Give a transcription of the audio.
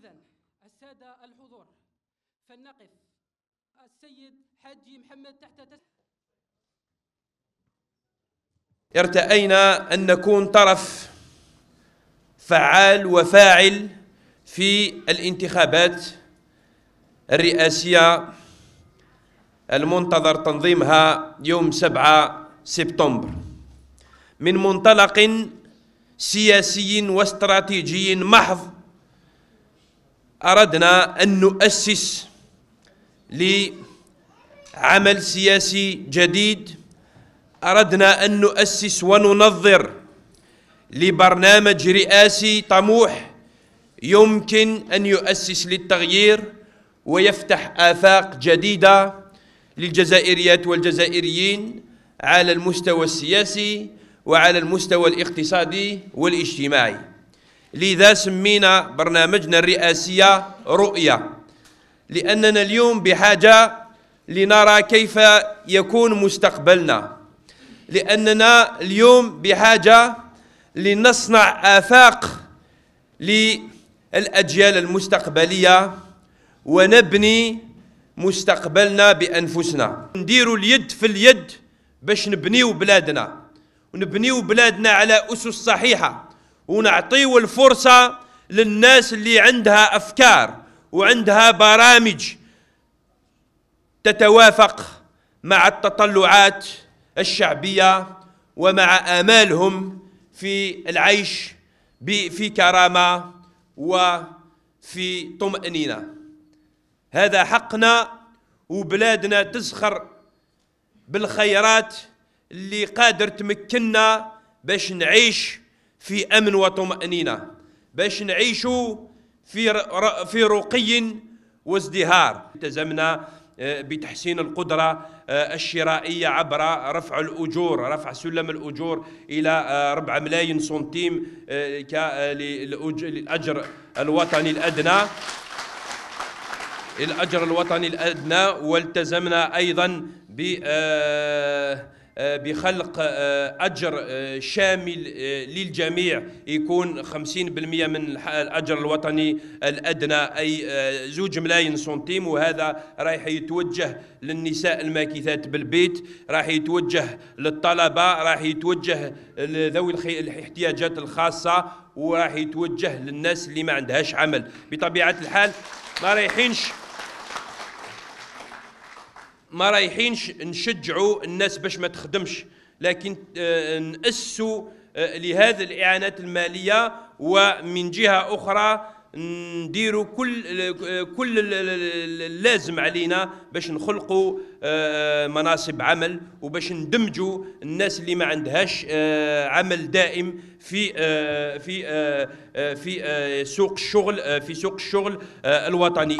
إذا السادة الحضور فلنقف السيد حجي محمد تحت تس... ارتأينا أن نكون طرف فعال وفاعل في الانتخابات الرئاسية المنتظر تنظيمها يوم 7 سبتمبر من منطلق سياسي واستراتيجي محض أردنا أن نؤسس لعمل سياسي جديد أردنا أن نؤسس وننظر لبرنامج رئاسي طموح يمكن أن يؤسس للتغيير ويفتح آفاق جديدة للجزائريات والجزائريين على المستوى السياسي وعلى المستوى الاقتصادي والاجتماعي لذا سمينا برنامجنا الرئاسية رؤية لأننا اليوم بحاجة لنرى كيف يكون مستقبلنا لأننا اليوم بحاجة لنصنع آفاق للأجيال المستقبلية ونبني مستقبلنا بأنفسنا نديروا اليد في اليد باش نبنيو بلادنا ونبنيو بلادنا على أسس صحيحة ونعطيه الفرصة للناس اللي عندها أفكار وعندها برامج تتوافق مع التطلعات الشعبية ومع آمالهم في العيش في كرامة وفي طمأنينة هذا حقنا وبلادنا تزخر بالخيرات اللي قادر تمكننا باش نعيش في امن وطمانينه باش نعيشوا في في رقي وازدهار التزمنا آه، بتحسين القدرة آه، الشرائية عبر رفع الأجور رفع سلم الأجور إلى 4 آه، ملايين سنتيم للأجر الوطني الأدنى الأجر الوطني الأدنى والتزمنا أيضا ب آه، بخلق آه، أجر آه، شامل للجميع يكون 50% من الأجر الوطني الأدنى أي زوج ملايين سنتيم وهذا رايح يتوجه للنساء الماكثات بالبيت راح يتوجه للطلبة راح يتوجه لذوي الاحتياجات الخاصة وراح يتوجه للناس اللي ما عندهاش عمل بطبيعة الحال ما رايحينش ما رايحينش نشجعوا الناس باش ما تخدمش لكن آه، نأسوا آه، لهذه الإعانات المالية ومن جهة أخرى نديروا كل كل اللازم علينا باش نخلقوا آه، مناصب عمل وباش ندمجوا الناس اللي ما عندهاش عمل دائم في في في سوق الشغل في سوق الشغل الوطني